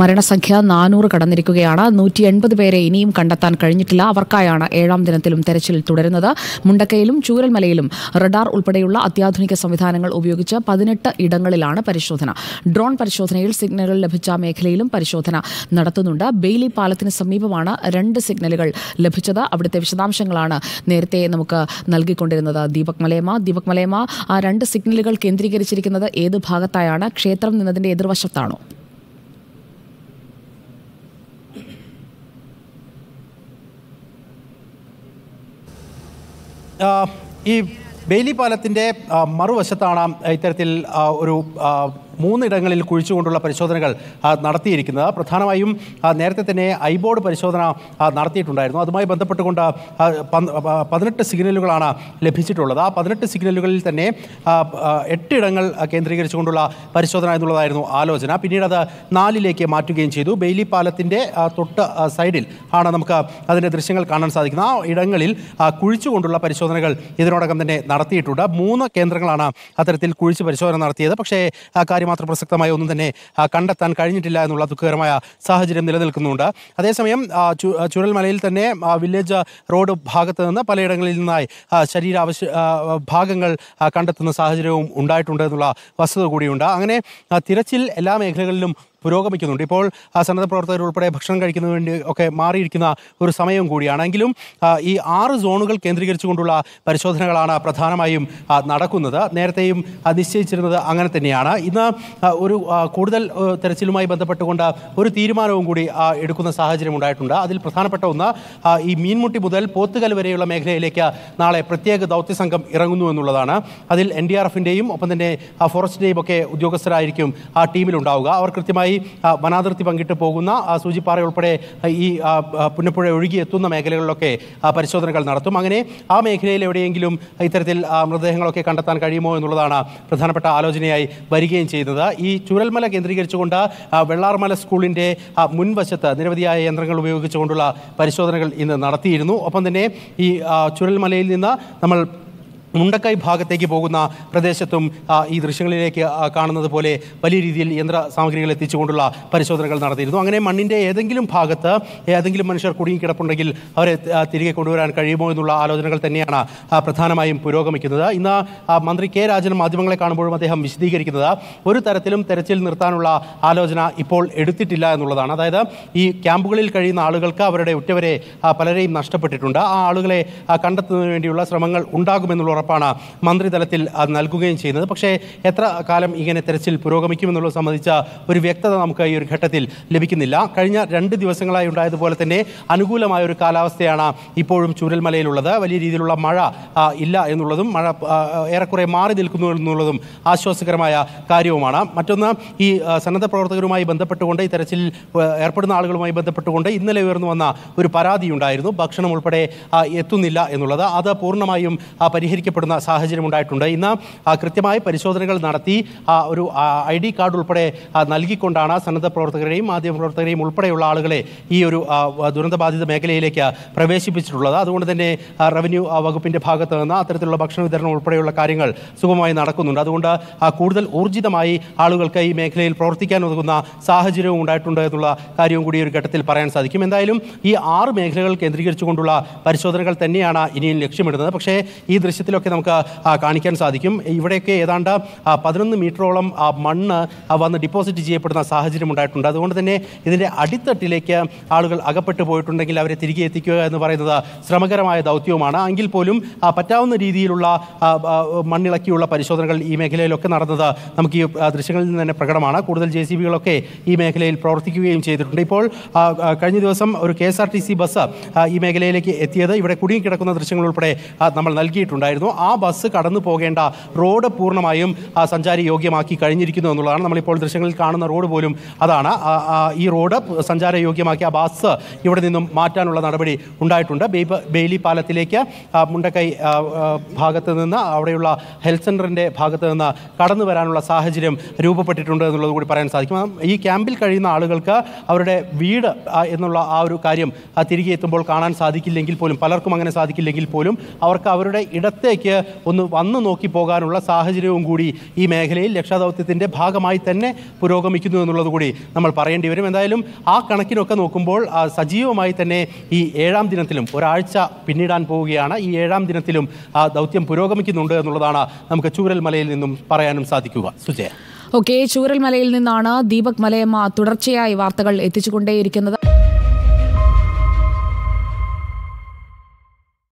മരണസംഖ്യ നാനൂറ് കടന്നിരിക്കുകയാണ് നൂറ്റി എൺപത് പേരെ ഇനിയും കണ്ടെത്താൻ കഴിഞ്ഞിട്ടില്ല അവർക്കായാണ് ഏഴാം ദിനത്തിലും തെരച്ചിൽ തുടരുന്നത് മുണ്ടക്കയിലും ചൂരൽമലയിലും റഡാർ ഉൾപ്പെടെയുള്ള അത്യാധുനിക സംവിധാനങ്ങൾ ഉപയോഗിച്ച് പതിനെട്ട് ഇടങ്ങളിലാണ് പരിശോധന ഡ്രോൺ പരിശോധനയിൽ സിഗ്നലുകൾ ലഭിച്ച മേഖലയിലും പരിശോധന നടത്തുന്നുണ്ട് ബെയിലി പാലത്തിന് സമീപമാണ് രണ്ട് സിഗ്നലുകൾ ലഭിച്ചത് അവിടുത്തെ വിശദാംശങ്ങളാണ് നേരത്തെ നമുക്ക് നൽകിക്കൊണ്ടിരുന്നത് ദീപക് മലേമ ദീപക് മലേമ ആ രണ്ട് സിഗ്നലുകൾ കേന്ദ്രീകരിച്ചിരിക്കുന്നത് ഏത് ഭാഗത്തായാണ് ക്ഷേത്രം നിന്നതിന്റെ എതിർവശത്താണോ ഈ ബെയിലി പാലത്തിൻ്റെ മറുവശത്താണ് ഇത്തരത്തിൽ ഒരു മൂന്നിടങ്ങളിൽ കുഴിച്ചുകൊണ്ടുള്ള പരിശോധനകൾ നടത്തിയിരിക്കുന്നത് പ്രധാനമായും നേരത്തെ തന്നെ ഐബോർഡ് പരിശോധന നടത്തിയിട്ടുണ്ടായിരുന്നു അതുമായി ബന്ധപ്പെട്ടുകൊണ്ട് പതിനെട്ട് സിഗ്നലുകളാണ് ലഭിച്ചിട്ടുള്ളത് ആ പതിനെട്ട് സിഗ്നലുകളിൽ തന്നെ എട്ടിടങ്ങൾ കേന്ദ്രീകരിച്ചുകൊണ്ടുള്ള പരിശോധന എന്നുള്ളതായിരുന്നു ആലോചന പിന്നീട് അത് നാലിലേക്ക് മാറ്റുകയും ചെയ്തു ബെയിലി പാലത്തിൻ്റെ തൊട്ട് സൈഡിൽ ആണ് നമുക്ക് അതിൻ്റെ ദൃശ്യങ്ങൾ കാണാൻ സാധിക്കുന്നത് ആ ഇടങ്ങളിൽ കുഴിച്ചുകൊണ്ടുള്ള പരിശോധനകൾ ഇതിനോടകം തന്നെ നടത്തിയിട്ടുണ്ട് മൂന്ന് കേന്ദ്രങ്ങളാണ് അത്തരത്തിൽ കുഴിച്ച് പരിശോധന നടത്തിയത് പക്ഷേ കാര്യം കാര്യമാത്ര പ്രസക്തമായ ഒന്നും തന്നെ കണ്ടെത്താൻ കഴിഞ്ഞിട്ടില്ല എന്നുള്ള ദുഃഖകരമായ സാഹചര്യം നിലനിൽക്കുന്നുണ്ട് അതേസമയം ചുരൽമലയിൽ തന്നെ വില്ലേജ് റോഡ് ഭാഗത്ത് നിന്ന് പലയിടങ്ങളിൽ നിന്നായി ശരീരാവശ്യ ഭാഗങ്ങൾ കണ്ടെത്തുന്ന സാഹചര്യവും ഉണ്ടായിട്ടുണ്ട് എന്നുള്ള വസ്തുത കൂടിയുണ്ട് അങ്ങനെ തിരച്ചിൽ എല്ലാ മേഖലകളിലും പുരോഗമിക്കുന്നുണ്ട് ഇപ്പോൾ ആ സന്നദ്ധ പ്രവർത്തകർ ഉൾപ്പെടെ ഭക്ഷണം കഴിക്കുന്നതിന് വേണ്ടി ഒക്കെ മാറിയിരിക്കുന്ന ഒരു സമയം കൂടിയാണ് എങ്കിലും ഈ ആറ് സോണുകൾ കേന്ദ്രീകരിച്ചുകൊണ്ടുള്ള പരിശോധനകളാണ് പ്രധാനമായും നടക്കുന്നത് നേരത്തെയും നിശ്ചയിച്ചിരുന്നത് അങ്ങനെ തന്നെയാണ് ഇന്ന് ഒരു കൂടുതൽ തെരച്ചിലുമായി ബന്ധപ്പെട്ടുകൊണ്ട് ഒരു തീരുമാനവും കൂടി എടുക്കുന്ന സാഹചര്യം ഉണ്ടായിട്ടുണ്ട് അതിൽ പ്രധാനപ്പെട്ട ഒന്ന് ഈ മീൻമുട്ടി മുതൽ പോത്തുകൽ വരെയുള്ള മേഖലയിലേക്ക് നാളെ പ്രത്യേക ദൗത്യ സംഘം ഇറങ്ങുന്നു എന്നുള്ളതാണ് അതിൽ എൻ ഡി ആർ എഫിൻ്റെയും ഒപ്പം തന്നെ ഫോറസ്റ്റിൻ്റെയും ഒക്കെ ഉദ്യോഗസ്ഥരായിരിക്കും ആ ടീമിലുണ്ടാവുക അവർ കൃത്യമായി വനാതിർത്തി പങ്കിട്ട് പോകുന്ന സൂചിപ്പാറ ഉൾപ്പെടെ ഈ പുന്നപ്പുഴ എത്തുന്ന മേഖലകളിലൊക്കെ പരിശോധനകൾ നടത്തും അങ്ങനെ ആ മേഖലയിൽ എവിടെയെങ്കിലും ഇത്തരത്തിൽ മൃതദേഹങ്ങളൊക്കെ കണ്ടെത്താൻ കഴിയുമോ എന്നുള്ളതാണ് പ്രധാനപ്പെട്ട ആലോചനയായി വരികയും ചെയ്യുന്നത് ഈ ചുരൽമല കേന്ദ്രീകരിച്ചുകൊണ്ട് വെള്ളാർമല സ്കൂളിൻ്റെ മുൻവശത്ത് നിരവധിയായ യന്ത്രങ്ങൾ ഉപയോഗിച്ചുകൊണ്ടുള്ള പരിശോധനകൾ ഇന്ന് നടത്തിയിരുന്നു ഒപ്പം തന്നെ ഈ ചുരൽമലയിൽ നിന്ന് നമ്മൾ മുണ്ടക്കൈ ഭാഗത്തേക്ക് പോകുന്ന പ്രദേശത്തും ഈ ദൃശ്യങ്ങളിലേക്ക് കാണുന്നത് പോലെ വലിയ രീതിയിൽ യന്ത്ര സാമഗ്രികൾ എത്തിച്ചുകൊണ്ടുള്ള പരിശോധനകൾ നടത്തിയിരുന്നു അങ്ങനെ മണ്ണിൻ്റെ ഏതെങ്കിലും ഭാഗത്ത് ഏതെങ്കിലും മനുഷ്യർ കുടുങ്ങിക്കിടപ്പുണ്ടെങ്കിൽ അവരെ തിരികെ കൊണ്ടുവരാൻ കഴിയുമോ എന്നുള്ള ആലോചനകൾ തന്നെയാണ് പ്രധാനമായും പുരോഗമിക്കുന്നത് ഇന്ന് മന്ത്രി കെ രാജൻ മാധ്യമങ്ങളെ കാണുമ്പോഴും അദ്ദേഹം വിശദീകരിക്കുന്നത് ഒരു തരത്തിലും തെരച്ചിൽ നിർത്താനുള്ള ആലോചന ഇപ്പോൾ എടുത്തിട്ടില്ല എന്നുള്ളതാണ് അതായത് ഈ ക്യാമ്പുകളിൽ കഴിയുന്ന ആളുകൾക്ക് അവരുടെ ഉറ്റവരെ പലരെയും നഷ്ടപ്പെട്ടിട്ടുണ്ട് ആ ആളുകളെ കണ്ടെത്തുന്നതിന് വേണ്ടിയുള്ള ശ്രമങ്ങൾ ഉണ്ടാകുമെന്നുള്ള ഉറപ്പാണ് മന്ത്രിതലത്തിൽ അത് നൽകുകയും ചെയ്യുന്നത് പക്ഷേ എത്ര കാലം ഇങ്ങനെ തെരച്ചിൽ പുരോഗമിക്കുമെന്നുള്ളത് സംബന്ധിച്ച ഒരു വ്യക്തത നമുക്ക് ഈ ഒരു ഘട്ടത്തിൽ ലഭിക്കുന്നില്ല കഴിഞ്ഞ രണ്ട് ദിവസങ്ങളായി ഉണ്ടായതുപോലെ തന്നെ അനുകൂലമായ ഒരു കാലാവസ്ഥയാണ് ഇപ്പോഴും ചൂരൽമലയിലുള്ളത് വലിയ രീതിയിലുള്ള മഴ ഇല്ല എന്നുള്ളതും മഴ ഏറെക്കുറെ മാറി നിൽക്കുന്നു എന്നുള്ളതും ആശ്വാസകരമായ കാര്യവുമാണ് മറ്റൊന്ന് ഈ സന്നദ്ധ പ്രവർത്തകരുമായി ബന്ധപ്പെട്ടുകൊണ്ട് ഈ തെരച്ചിൽ ഏർപ്പെടുന്ന ആളുകളുമായി ബന്ധപ്പെട്ടുകൊണ്ട് ഇന്നലെ ഉയർന്നു വന്ന ഒരു പരാതി ഉണ്ടായിരുന്നു ഭക്ഷണം ഉൾപ്പെടെ എത്തുന്നില്ല എന്നുള്ളത് അത് പൂർണ്ണമായും പരിഹരിക്കപ്പെട്ടു ആവശ്യപ്പെടുന്ന സാഹചര്യം ഉണ്ടായിട്ടുണ്ട് ഇന്ന് കൃത്യമായ പരിശോധനകൾ നടത്തി ഒരു ഐ ഡി കാർഡ് ഉൾപ്പെടെ നൽകിക്കൊണ്ടാണ് സന്നദ്ധ പ്രവർത്തകരെയും പ്രവർത്തകരെയും ഉൾപ്പെടെയുള്ള ആളുകളെ ഈ ഒരു ദുരന്തബാധിത മേഖലയിലേക്ക് പ്രവേശിപ്പിച്ചിട്ടുള്ളത് അതുകൊണ്ട് തന്നെ റവന്യൂ വകുപ്പിൻ്റെ ഭാഗത്ത് നിന്ന് അത്തരത്തിലുള്ള ഭക്ഷണ വിതരണം ഉൾപ്പെടെയുള്ള കാര്യങ്ങൾ സുഗമമായി നടക്കുന്നുണ്ട് അതുകൊണ്ട് കൂടുതൽ ഊർജിതമായി ആളുകൾക്ക് ഈ മേഖലയിൽ പ്രവർത്തിക്കാൻ ഒതുങ്ങുന്ന സാഹചര്യവും ഉണ്ടായിട്ടുണ്ട് എന്നുള്ള കാര്യവും കൂടി ഒരു ഘട്ടത്തിൽ പറയാൻ സാധിക്കും എന്തായാലും ഈ ആറ് മേഖലകൾ കേന്ദ്രീകരിച്ചുകൊണ്ടുള്ള പരിശോധനകൾ തന്നെയാണ് ഇനിയും ലക്ഷ്യമിടുന്നത് പക്ഷേ ഈ ദൃശ്യത്തിലൊക്കെ ഒക്കെ നമുക്ക് കാണിക്കാൻ സാധിക്കും ഇവിടെയൊക്കെ ഏതാണ്ട് പതിനൊന്ന് മീറ്ററോളം മണ്ണ് വന്ന് ഡിപ്പോസിറ്റ് ചെയ്യപ്പെടുന്ന സാഹചര്യം ഉണ്ടായിട്ടുണ്ട് അതുകൊണ്ട് തന്നെ ഇതിൻ്റെ അടിത്തട്ടിലേക്ക് ആളുകൾ അകപ്പെട്ടു പോയിട്ടുണ്ടെങ്കിൽ അവരെ തിരികെ എത്തിക്കുക എന്ന് പറയുന്നത് ശ്രമകരമായ ദൗത്യവുമാണ് എങ്കിൽ പോലും പറ്റാവുന്ന രീതിയിലുള്ള മണ്ണിളക്കിയുള്ള പരിശോധനകൾ ഈ മേഖലയിലൊക്കെ നടന്നത് നമുക്ക് ഈ ദൃശ്യങ്ങളിൽ നിന്ന് തന്നെ പ്രകടമാണ് കൂടുതൽ ജെ സി ബികളൊക്കെ ഈ മേഖലയിൽ പ്രവർത്തിക്കുകയും ചെയ്തിട്ടുണ്ട് ഇപ്പോൾ കഴിഞ്ഞ ദിവസം ഒരു K S R T C bus ഈ മേഖലയിലേക്ക് എത്തിയത് ഇവിടെ കുടുങ്ങിക്കിടക്കുന്ന ദൃശ്യങ്ങൾ ഉൾപ്പെടെ നമ്മൾ നൽകിയിട്ടുണ്ടായിരുന്നു ഉണ്ടായിരുന്നു ആ ബസ് കടന്നു പോകേണ്ട റോഡ് പൂർണ്ണമായും സഞ്ചാരി യോഗ്യമാക്കി കഴിഞ്ഞിരിക്കുന്നു എന്നുള്ളതാണ് നമ്മളിപ്പോൾ ദൃശ്യങ്ങളിൽ കാണുന്ന റോഡ് പോലും അതാണ് ഈ റോഡ് സഞ്ചാര യോഗ്യമാക്കി ആ ബസ് ഇവിടെ നിന്നും മാറ്റാനുള്ള നടപടി ഉണ്ടായിട്ടുണ്ട് ബെയ്ലി പാലത്തിലേക്ക് മുണ്ടക്കൈ ഭാഗത്ത് നിന്ന് അവിടെയുള്ള ഹെൽത്ത് സെൻറ്ററിൻ്റെ ഭാഗത്ത് നിന്ന് കടന്നു വരാനുള്ള സാഹചര്യം രൂപപ്പെട്ടിട്ടുണ്ട് എന്നുള്ളത് കൂടി പറയാൻ സാധിക്കും ഈ ക്യാമ്പിൽ കഴിയുന്ന ആളുകൾക്ക് അവരുടെ വീട് എന്നുള്ള ആ ഒരു കാര്യം തിരികെ എത്തുമ്പോൾ കാണാൻ സാധിക്കില്ലെങ്കിൽ പോലും പലർക്കും അങ്ങനെ സാധിക്കില്ലെങ്കിൽ പോലും അവർക്ക് അവരുടെ ഇടത്തെ പുറത്തേക്ക് ഒന്ന് വന്നു നോക്കി പോകാനുള്ള സാഹചര്യവും കൂടി ഈ മേഖലയിൽ രക്ഷാദൗത്യത്തിൻ്റെ ഭാഗമായി തന്നെ പുരോഗമിക്കുന്നു എന്നുള്ളത് കൂടി നമ്മൾ പറയേണ്ടി വരും എന്തായാലും ആ കണക്കിനൊക്കെ നോക്കുമ്പോൾ സജീവമായി തന്നെ ഈ ഏഴാം ദിനത്തിലും ഒരാഴ്ച പിന്നിടാൻ പോവുകയാണ് ഈ ഏഴാം ദിനത്തിലും ആ ദൗത്യം പുരോഗമിക്കുന്നുണ്ട് എന്നുള്ളതാണ് നമുക്ക് ചൂരൽ മലയിൽ നിന്നും പറയാനും സാധിക്കുക സുജയ ഓക്കെ മലയിൽ നിന്നാണ് ദീപക് മലയമ്മ തുടർച്ചയായി വാർത്തകൾ എത്തിച്ചുകൊണ്ടേയിരിക്കുന്നത്